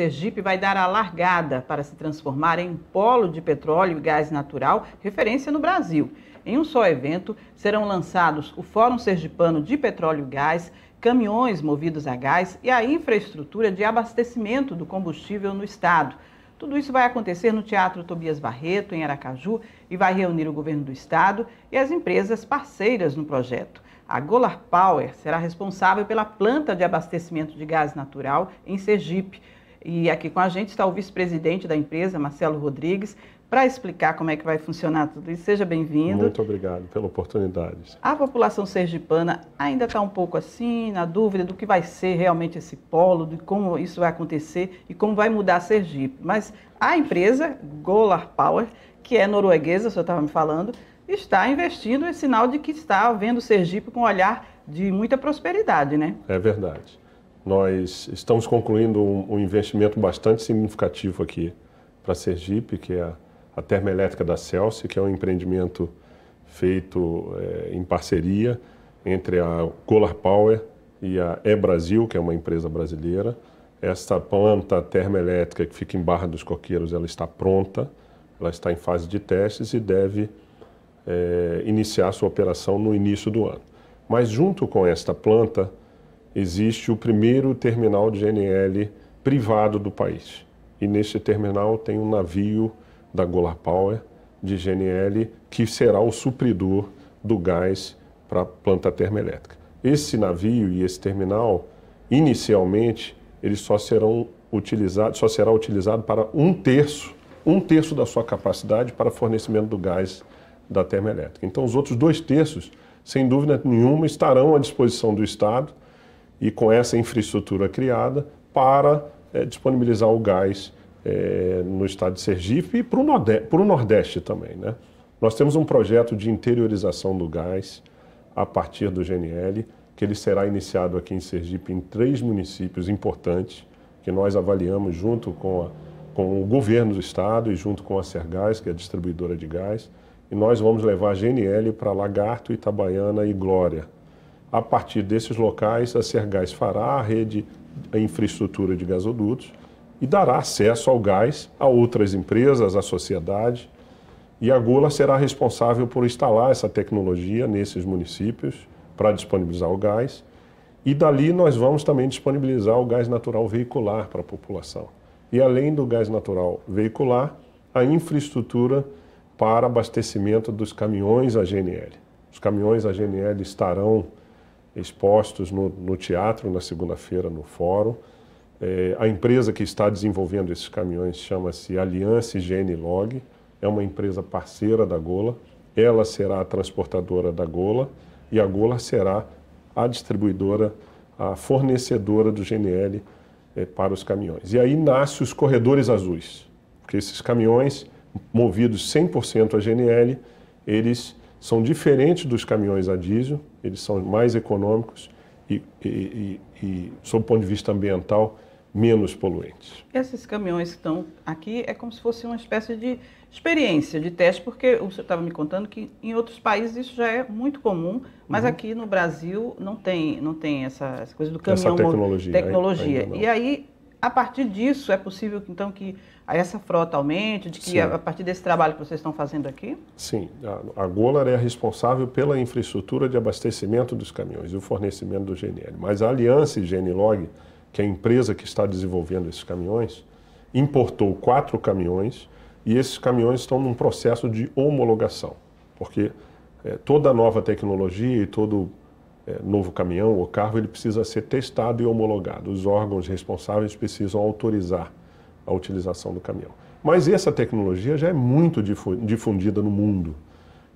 Sergipe vai dar a largada para se transformar em um polo de petróleo e gás natural, referência no Brasil. Em um só evento, serão lançados o Fórum Sergipano de Petróleo e Gás, caminhões movidos a gás e a infraestrutura de abastecimento do combustível no estado. Tudo isso vai acontecer no Teatro Tobias Barreto, em Aracaju, e vai reunir o governo do estado e as empresas parceiras no projeto. A Golar Power será responsável pela planta de abastecimento de gás natural em Sergipe. E aqui com a gente está o vice-presidente da empresa, Marcelo Rodrigues, para explicar como é que vai funcionar tudo isso. Seja bem-vindo. Muito obrigado pela oportunidade. A população sergipana ainda está um pouco assim, na dúvida do que vai ser realmente esse polo, de como isso vai acontecer e como vai mudar a Sergipe. Mas a empresa, Golar Power, que é norueguesa, o senhor estava me falando, está investindo, é sinal de que está vendo Sergipe com um olhar de muita prosperidade, né? É verdade. Nós estamos concluindo um, um investimento bastante significativo aqui para Sergipe, que é a, a termoelétrica da Celsius, que é um empreendimento feito é, em parceria entre a Golar Power e a E-Brasil, que é uma empresa brasileira. Esta planta termoelétrica que fica em Barra dos Coqueiros, ela está pronta, ela está em fase de testes e deve é, iniciar sua operação no início do ano. Mas junto com esta planta, existe o primeiro terminal de GNL privado do país. E nesse terminal tem um navio da Golar Power de GNL que será o supridor do gás para a planta termoelétrica. Esse navio e esse terminal, inicialmente, eles só serão utilizados, só será utilizado para um terço, um terço da sua capacidade para fornecimento do gás da termoelétrica. Então, os outros dois terços, sem dúvida nenhuma, estarão à disposição do Estado e com essa infraestrutura criada para é, disponibilizar o gás é, no estado de Sergipe e para o Nordeste, também. Né? Nós temos um projeto de interiorização do gás a partir do GNL, que ele será iniciado aqui em Sergipe em três municípios importantes, que nós avaliamos junto com, a, com o governo do estado e junto com a Sergás, que é a distribuidora de gás, e nós vamos levar a GNL para Lagarto, Itabaiana e Glória a partir desses locais, a Sergás fará a rede, a infraestrutura de gasodutos e dará acesso ao gás a outras empresas, à sociedade. E a Gula será responsável por instalar essa tecnologia nesses municípios para disponibilizar o gás. E dali nós vamos também disponibilizar o gás natural veicular para a população. E além do gás natural veicular, a infraestrutura para abastecimento dos caminhões a GNL. Os caminhões a GNL estarão expostos no, no teatro na segunda-feira, no fórum. É, a empresa que está desenvolvendo esses caminhões chama-se Aliança Higiene Log, é uma empresa parceira da Gola. Ela será a transportadora da Gola e a Gola será a distribuidora, a fornecedora do GNL é, para os caminhões. E aí nasce os corredores azuis, porque esses caminhões movidos 100% a GNL, eles são diferentes dos caminhões a diesel, eles são mais econômicos e, e, e, e sob o ponto de vista ambiental, menos poluentes. Esses caminhões que estão aqui é como se fosse uma espécie de experiência, de teste, porque o senhor estava me contando que em outros países isso já é muito comum, mas uhum. aqui no Brasil não tem, não tem essa, essa coisa do caminhão. Essa tecnologia. tecnologia. Aí, e aí a partir disso, é possível, então, que essa frota aumente, de que Sim. a partir desse trabalho que vocês estão fazendo aqui? Sim, a, a Golar é responsável pela infraestrutura de abastecimento dos caminhões e o fornecimento do GNL. Mas a Aliança Genilog, que é a empresa que está desenvolvendo esses caminhões, importou quatro caminhões e esses caminhões estão num processo de homologação, porque é, toda nova tecnologia e todo é, novo caminhão ou carro, ele precisa ser testado e homologado. Os órgãos responsáveis precisam autorizar a utilização do caminhão. Mas essa tecnologia já é muito difundida no mundo.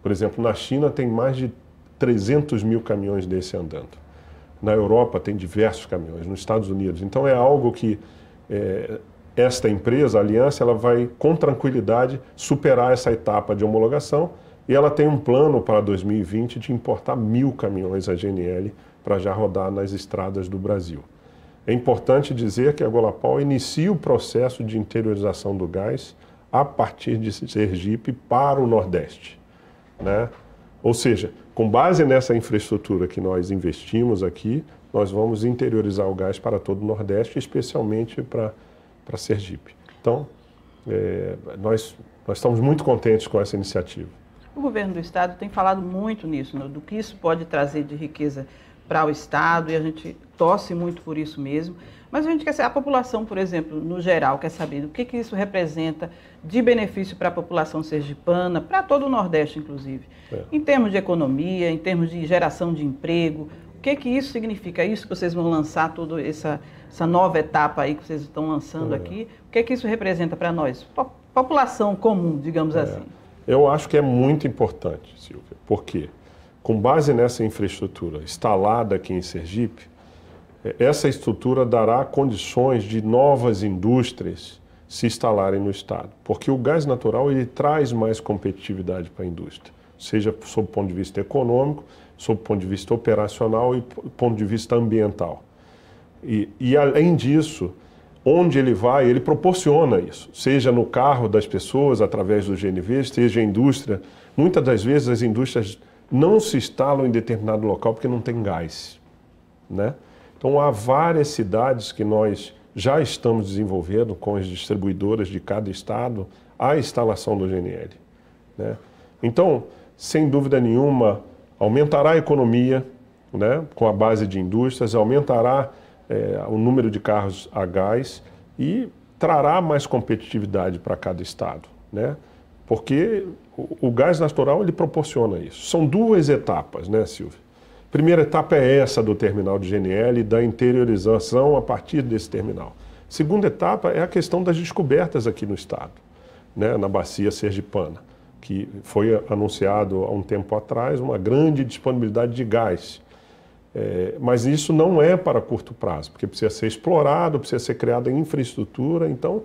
Por exemplo, na China tem mais de 300 mil caminhões desse andando. Na Europa tem diversos caminhões, nos Estados Unidos. Então é algo que é, esta empresa, a Aliança, ela vai com tranquilidade superar essa etapa de homologação e ela tem um plano para 2020 de importar mil caminhões a GNL para já rodar nas estradas do Brasil. É importante dizer que a Golapau inicia o processo de interiorização do gás a partir de Sergipe para o Nordeste. Né? Ou seja, com base nessa infraestrutura que nós investimos aqui, nós vamos interiorizar o gás para todo o Nordeste, especialmente para, para Sergipe. Então, é, nós, nós estamos muito contentes com essa iniciativa. O governo do Estado tem falado muito nisso, né, do que isso pode trazer de riqueza para o Estado, e a gente torce muito por isso mesmo. Mas a gente quer saber, a população, por exemplo, no geral, quer saber o que, que isso representa de benefício para a população sergipana, para todo o Nordeste, inclusive. É. Em termos de economia, em termos de geração de emprego, o que, que isso significa? É isso que vocês vão lançar, toda essa, essa nova etapa aí que vocês estão lançando é. aqui, o que, que isso representa para nós? População comum, digamos é. assim. Eu acho que é muito importante, Silvia, porque com base nessa infraestrutura instalada aqui em Sergipe, é, essa estrutura dará condições de novas indústrias se instalarem no estado, porque o gás natural ele traz mais competitividade para a indústria, seja sob o ponto de vista econômico, sob ponto de vista operacional e ponto de vista ambiental. E, e além disso, onde ele vai, ele proporciona isso, seja no carro das pessoas, através do GNV, seja a indústria. Muitas das vezes as indústrias não se instalam em determinado local porque não tem gás. Né? Então, há várias cidades que nós já estamos desenvolvendo com as distribuidoras de cada estado a instalação do GNL. Né? Então, sem dúvida nenhuma, aumentará a economia né? com a base de indústrias, aumentará é, o número de carros a gás e trará mais competitividade para cada estado, né? Porque o, o gás natural ele proporciona isso. São duas etapas, né, Silvio? Primeira etapa é essa do terminal de GNL da interiorização a partir desse terminal. Segunda etapa é a questão das descobertas aqui no estado, né, na bacia sergipana, que foi anunciado há um tempo atrás uma grande disponibilidade de gás é, mas isso não é para curto prazo, porque precisa ser explorado, precisa ser criada infraestrutura. Então,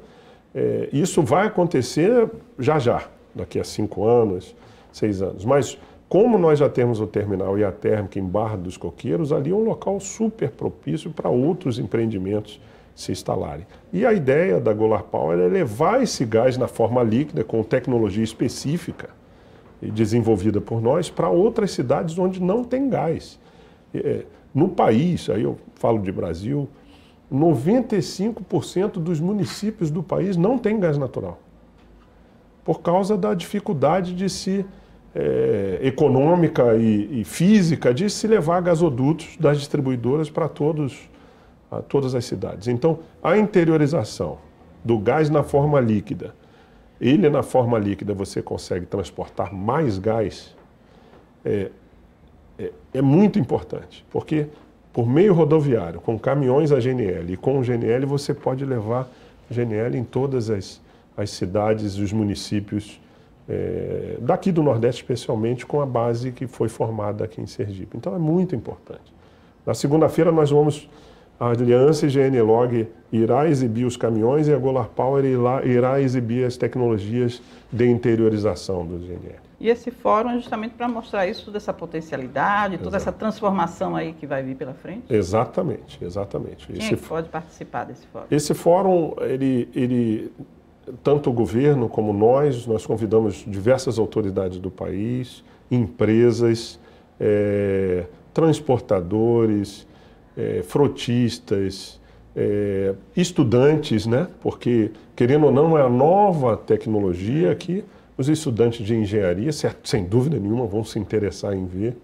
é, isso vai acontecer já já, daqui a cinco anos, seis anos. Mas como nós já temos o terminal e a térmica em Barra dos Coqueiros, ali é um local super propício para outros empreendimentos se instalarem. E a ideia da Golar Power é levar esse gás na forma líquida, com tecnologia específica e desenvolvida por nós, para outras cidades onde não tem gás. É, é, no país, aí eu falo de Brasil, 95% dos municípios do país não tem gás natural, por causa da dificuldade de se é, econômica e, e, física de se levar gasodutos das distribuidoras para todos a todas as cidades. Então, a interiorização do gás na forma líquida, ele na forma líquida você consegue transportar mais gás, é, é, é muito importante, porque por meio rodoviário, com caminhões a GNL e com o GNL, você pode levar GNL em todas as, as cidades e os municípios é, daqui do Nordeste, especialmente com a base que foi formada aqui em Sergipe. Então é muito importante. Na segunda-feira nós vamos, a Aliança GNLog irá exibir os caminhões e a Golar Power irá, irá exibir as tecnologias de interiorização do GNL. E esse fórum é justamente para mostrar isso, toda essa potencialidade, toda Exato. essa transformação aí que vai vir pela frente. Exatamente, exatamente. Quem é esse, é que pode participar desse fórum? Esse fórum, ele, ele, tanto o governo como nós, nós convidamos diversas autoridades do país, empresas, é, transportadores, é, frotistas, eh, estudantes, né? Porque, querendo ou não, é a nova tecnologia que os estudantes de engenharia, sem dúvida nenhuma, vão se interessar em ver.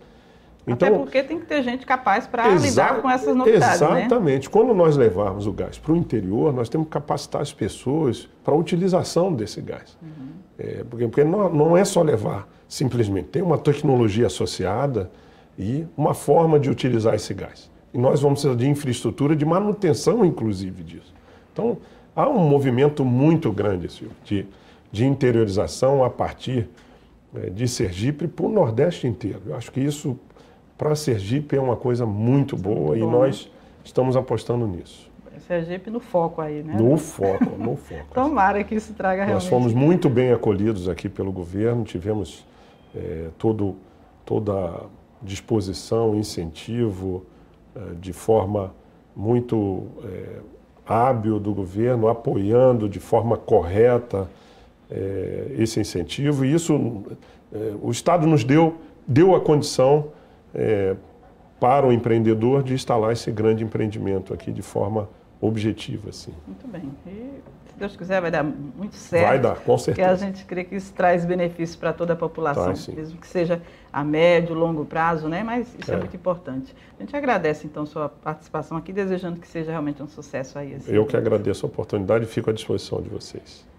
Então, Até porque tem que ter gente capaz para lidar com essas novidades. Né? Exatamente. Né? Quando nós levarmos o gás para o interior, nós temos que capacitar as pessoas para a utilização desse gás. Uhum. É, porque porque não, não, é só levar, simplesmente. Tem uma tecnologia associada e uma forma de utilizar esse gás. E nós vamos precisar de infraestrutura, de manutenção, inclusive, disso. Então, há um movimento muito grande, Silvio, de de interiorização a partir é, de Sergipe para o Nordeste inteiro. Eu acho que isso para Sergipe é uma coisa muito é boa muito e nós né? estamos apostando nisso. Sergipe no foco aí, né? No foco, no foco. Tomara que isso traga Nós realmente. Nós fomos muito bem acolhidos aqui pelo governo, tivemos é, todo, toda disposição, incentivo, é, de forma muito é, hábil do governo, apoiando de forma correta é, esse incentivo e isso é, o Estado nos deu, deu a condição é, para o empreendedor de instalar esse grande empreendimento aqui de forma objetiva. Assim. Muito bem. E, se Deus quiser, vai dar muito certo. Vai dar, com certeza. Porque a gente crê que isso traz benefícios para toda a população, tá, mesmo que seja a médio, longo prazo, né? mas isso é. é. muito importante. A gente agradece, então, sua participação aqui, desejando que seja realmente um sucesso aí. Assim. Eu que agradeço a oportunidade e fico à disposição de vocês.